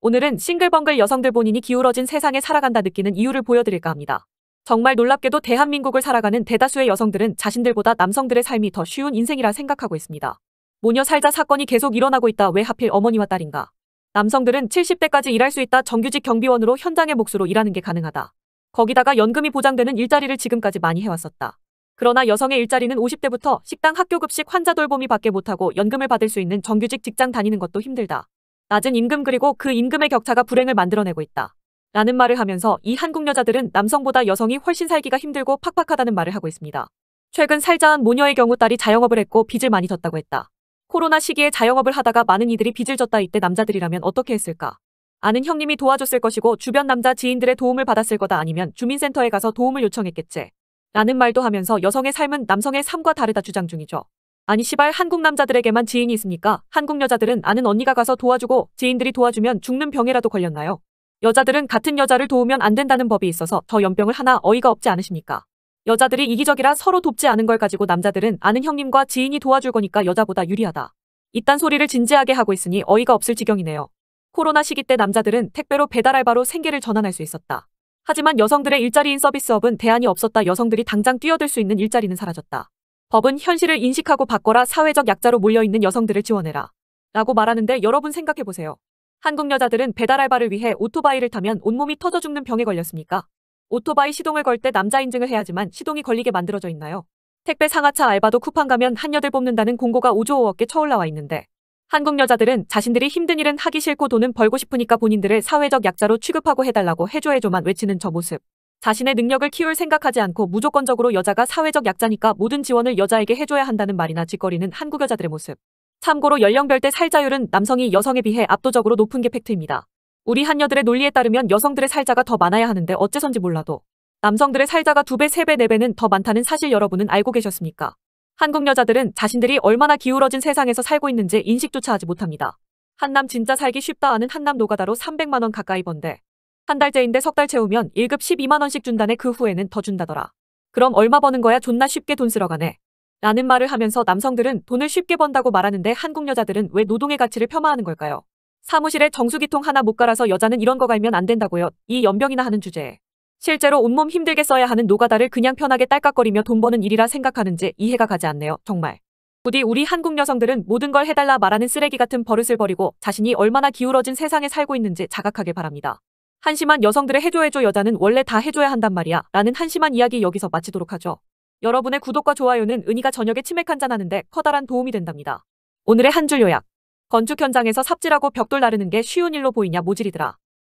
오늘은 싱글벙글 여성들 본인이 기울어진 세상에 살아간다 느끼는 이유를 보여드릴까 합니다. 정말 놀랍게도 대한민국을 살아가는 대다수의 여성들은 자신들보다 남성들의 삶이 더 쉬운 인생이라 생각하고 있습니다. 모녀 살자 사건이 계속 일어나고 있다 왜 하필 어머니와 딸인가. 남성들은 70대까지 일할 수 있다 정규직 경비원으로 현장의 몫으로 일하는 게 가능하다. 거기다가 연금이 보장되는 일자리를 지금까지 많이 해왔었다. 그러나 여성의 일자리는 50대부터 식당 학교 급식 환자 돌봄이 밖에 못하고 연금을 받을 수 있는 정규직 직장 다니는 것도 힘들다. 낮은 임금 그리고 그 임금의 격차가 불행을 만들어내고 있다. 라는 말을 하면서 이 한국 여자들은 남성보다 여성이 훨씬 살기가 힘들고 팍팍하다는 말을 하고 있습니다. 최근 살자한 모녀의 경우 딸이 자영업을 했고 빚을 많이 졌다고 했다. 코로나 시기에 자영업을 하다가 많은 이들이 빚을 졌다 이때 남자들이라면 어떻게 했을까? 아는 형님이 도와줬을 것이고 주변 남자 지인들의 도움을 받았을 거다 아니면 주민센터에 가서 도움을 요청했겠지. 라는 말도 하면서 여성의 삶은 남성의 삶과 다르다 주장 중이죠. 아니 시발 한국 남자들에게만 지인이 있습니까? 한국 여자들은 아는 언니가 가서 도와주고 지인들이 도와주면 죽는 병에라도 걸렸나요? 여자들은 같은 여자를 도우면 안 된다는 법이 있어서 저 연병을 하나 어이가 없지 않으십니까? 여자들이 이기적이라 서로 돕지 않은 걸 가지고 남자들은 아는 형님과 지인이 도와줄 거니까 여자보다 유리하다. 이딴 소리를 진지하게 하고 있으니 어이가 없을 지경이네요. 코로나 시기 때 남자들은 택배로 배달 알바로 생계를 전환할 수 있었다. 하지만 여성들의 일자리인 서비스업은 대안이 없었다. 여성들이 당장 뛰어들 수 있는 일자리는 사라졌다. 법은 현실을 인식하고 바꿔라 사회적 약자로 몰려있는 여성들을 지원해라. 라고 말하는데 여러분 생각해보세요. 한국 여자들은 배달 알바를 위해 오토바이를 타면 온몸이 터져 죽는 병에 걸렸습니까? 오토바이 시동을 걸 때 남자 인증을 해야지만 시동이 걸리게 만들어져 있나요? 택배 상하차 알바도 쿠팡 가면 한여들 뽑는다는 공고가 5조 5억개 쳐올라와 있는데 한국 여자들은 자신들이 힘든 일은 하기 싫고 돈은 벌고 싶으니까 본인들을 사회적 약자로 취급하고 해달라고 해줘해줘만 외치는 저 모습. 자신의 능력을 키울 생각하지 않고 무조건적으로 여자가 사회적 약자니까 모든 지원을 여자에게 해줘야 한다는 말이나 짓거리는 한국 여자들의 모습. 참고로 연령별 때 살자율은 남성이 여성에 비해 압도적으로 높은 게 팩트입니다. 우리 한녀들의 논리에 따르면 여성들의 살자가 더 많아야 하는데 어째선지 몰라도 남성들의 살자가 2배, 3배, 4배는 더 많다는 사실 여러분은 알고 계셨습니까? 한국 여자들은 자신들이 얼마나 기울어진 세상에서 살고 있는지 인식조차 하지 못합니다. 한남 진짜 살기 쉽다 하는 한남 노가다로 300만원 가까이 번데 한 달째인데 석 달 채우면 1급 12만원씩 준다네 그 후에는 더 준다더라. 그럼 얼마 버는 거야 존나 쉽게 돈쓸어 가네. 라는 말을 하면서 남성들은 돈을 쉽게 번다고 말하는데 한국 여자들은 왜 노동의 가치를 폄하하는 걸까요? 사무실에 정수기통 하나 못 갈아서 여자는 이런 거 갈면 안 된다고요. 이 연병이나 하는 주제에. 실제로 온몸 힘들게 써야 하는 노가다를 그냥 편하게 딸깍거리며 돈 버는 일이라 생각하는지 이해가 가지 않네요. 정말. 부디 우리 한국 여성들은 모든 걸 해달라 말하는 쓰레기 같은 버릇을 버리고 자신이 얼마나 기울어진 세상에 살고 있는지 자각하길 바랍니다. 한심한 여성들의 해줘해줘 여자는 원래 다 해줘야 한단 말이야 라는 한심한 이야기 여기서 마치도록 하죠. 여러분의 구독과 좋아요는 은희가 저녁에 치맥 한잔 하는데 커다란 도움이 된답니다. 오늘의 한 줄 요약 건축 현장에서 삽질하고 벽돌 나르는 게 쉬운 일로 보이냐 모질이더라.